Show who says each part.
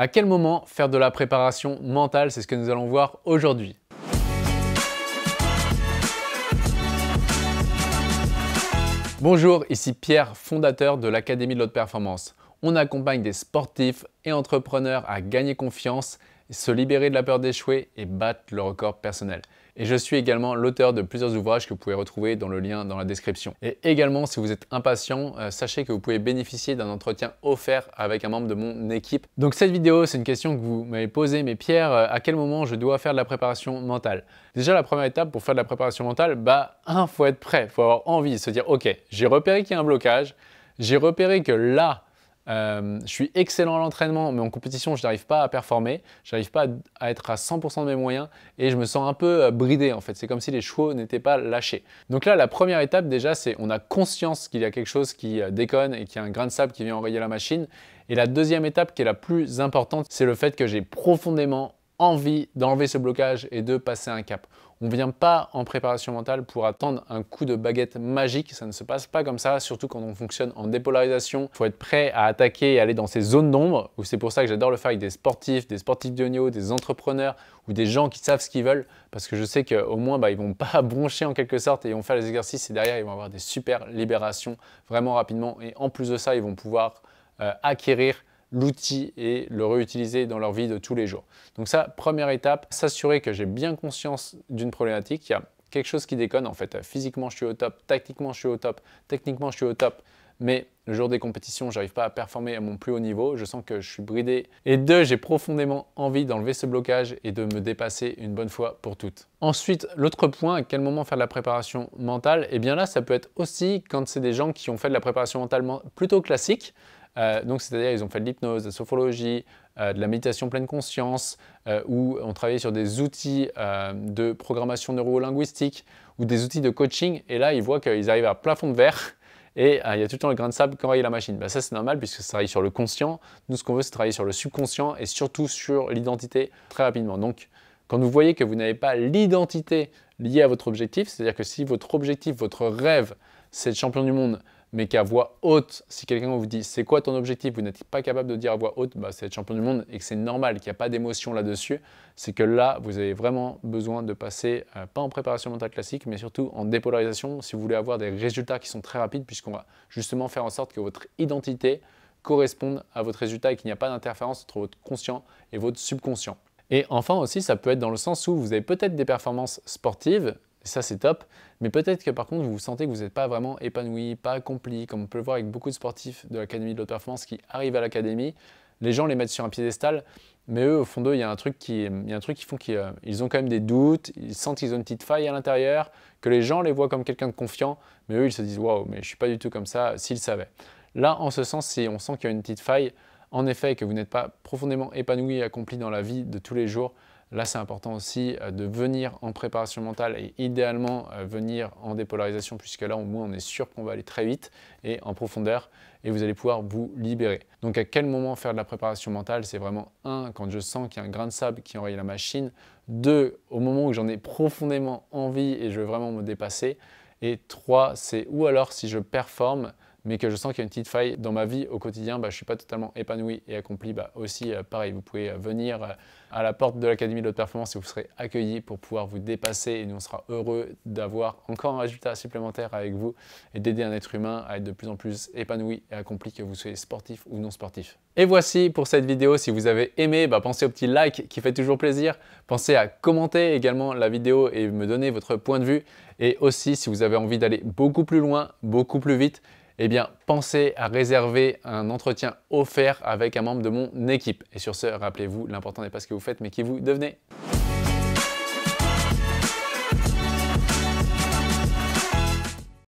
Speaker 1: À quel moment faire de la préparation mentale C'est ce que nous allons voir aujourd'hui. Bonjour, ici Pierre, fondateur de l'Académie de l'Haute Performance. On accompagne des sportifs et entrepreneurs à gagner confiance se libérer de la peur d'échouer et battre le record personnel. Et je suis également l'auteur de plusieurs ouvrages que vous pouvez retrouver dans le lien dans la description. Et également, si vous êtes impatient, euh, sachez que vous pouvez bénéficier d'un entretien offert avec un membre de mon équipe. Donc cette vidéo, c'est une question que vous m'avez posée, mais Pierre, euh, à quel moment je dois faire de la préparation mentale Déjà, la première étape pour faire de la préparation mentale, bah, un, faut être prêt, faut avoir envie, se dire, ok, j'ai repéré qu'il y a un blocage, j'ai repéré que là, euh, je suis excellent à l'entraînement, mais en compétition, je n'arrive pas à performer, je n'arrive pas à être à 100% de mes moyens et je me sens un peu euh, bridé en fait. C'est comme si les chevaux n'étaient pas lâchés. Donc là, la première étape déjà, c'est on a conscience qu'il y a quelque chose qui euh, déconne et qu'il y a un grain de sable qui vient enrayer la machine. Et la deuxième étape qui est la plus importante, c'est le fait que j'ai profondément envie d'enlever ce blocage et de passer un cap. On ne vient pas en préparation mentale pour attendre un coup de baguette magique, ça ne se passe pas comme ça, surtout quand on fonctionne en dépolarisation. Il faut être prêt à attaquer et aller dans ces zones d'ombre, où c'est pour ça que j'adore le faire avec des sportifs, des sportifs de niveau, des entrepreneurs ou des gens qui savent ce qu'ils veulent, parce que je sais qu'au moins, bah, ils vont pas broncher en quelque sorte et ils vont faire les exercices et derrière, ils vont avoir des super libérations vraiment rapidement. Et en plus de ça, ils vont pouvoir euh, acquérir l'outil et le réutiliser dans leur vie de tous les jours. Donc ça, première étape, s'assurer que j'ai bien conscience d'une problématique. Il y a quelque chose qui déconne en fait. Physiquement, je suis au top, tactiquement, je suis au top, techniquement, je suis au top. Mais le jour des compétitions, n'arrive pas à performer à mon plus haut niveau, je sens que je suis bridé. Et deux, j'ai profondément envie d'enlever ce blocage et de me dépasser une bonne fois pour toutes. Ensuite, l'autre point, à quel moment faire de la préparation mentale Eh bien là, ça peut être aussi quand c'est des gens qui ont fait de la préparation mentale plutôt classique, euh, donc, c'est-à-dire, ils ont fait de l'hypnose, de la sophrologie, euh, de la méditation pleine conscience, ou euh, où on travaillait sur des outils de programmation neuro-linguistique ou des outils de coaching. Et là, ils voient qu'ils arrivent à plafond de verre et il y a tout le temps le grain de sable quand il y a la machine. Bah, ça, c'est normal puisque ça travaille sur le conscient. Nous, ce qu'on veut, c'est travailler sur le subconscient et surtout sur l'identité très rapidement. Donc, quand vous voyez que vous n'avez pas l'identité liée à votre objectif, c'est-à-dire que si votre objectif, votre rêve, c'est de champion du monde, mais qu'à voix haute, si quelqu'un vous dit c'est quoi ton objectif, vous n'êtes pas capable de dire à voix haute, bah, c'est être champion du monde et que c'est normal, qu'il n'y a pas d'émotion là-dessus, c'est que là, vous avez vraiment besoin de passer, euh, pas en préparation mentale classique, mais surtout en dépolarisation, si vous voulez avoir des résultats qui sont très rapides, puisqu'on va justement faire en sorte que votre identité corresponde à votre résultat et qu'il n'y a pas d'interférence entre votre conscient et votre subconscient. Et enfin aussi, ça peut être dans le sens où vous avez peut-être des performances sportives ça, c'est top. Mais peut-être que par contre, vous vous sentez que vous n'êtes pas vraiment épanoui, pas accompli, comme on peut le voir avec beaucoup de sportifs de l'Académie de haute Performance qui arrivent à l'Académie. Les gens les mettent sur un piédestal, mais eux, au fond d'eux, il y a un truc qui, il y a un truc qui font qu'ils euh, ont quand même des doutes, ils sentent qu'ils ont une petite faille à l'intérieur, que les gens les voient comme quelqu'un de confiant, mais eux, ils se disent waouh, mais je suis pas du tout comme ça, s'ils savaient. Là, en ce sens, si on sent qu'il y a une petite faille, en effet, que vous n'êtes pas profondément épanoui et accompli dans la vie de tous les jours, Là, c'est important aussi euh, de venir en préparation mentale et idéalement euh, venir en dépolarisation puisque là, au moins, on est sûr qu'on va aller très vite et en profondeur et vous allez pouvoir vous libérer. Donc, à quel moment faire de la préparation mentale C'est vraiment un, quand je sens qu'il y a un grain de sable qui enraye la machine. Deux, au moment où j'en ai profondément envie et je veux vraiment me dépasser. Et trois, c'est ou alors si je performe mais que je sens qu'il y a une petite faille dans ma vie au quotidien, bah, je ne suis pas totalement épanoui et accompli, bah, aussi euh, pareil, vous pouvez euh, venir euh, à la porte de l'Académie de l'Haute performance et vous serez accueilli pour pouvoir vous dépasser et nous on sera heureux d'avoir encore un résultat supplémentaire avec vous et d'aider un être humain à être de plus en plus épanoui et accompli, que vous soyez sportif ou non sportif. Et voici pour cette vidéo, si vous avez aimé, bah, pensez au petit like qui fait toujours plaisir, pensez à commenter également la vidéo et me donner votre point de vue et aussi si vous avez envie d'aller beaucoup plus loin, beaucoup plus vite, eh bien, pensez à réserver un entretien offert avec un membre de mon équipe. Et sur ce, rappelez-vous, l'important n'est pas ce que vous faites, mais qui vous devenez.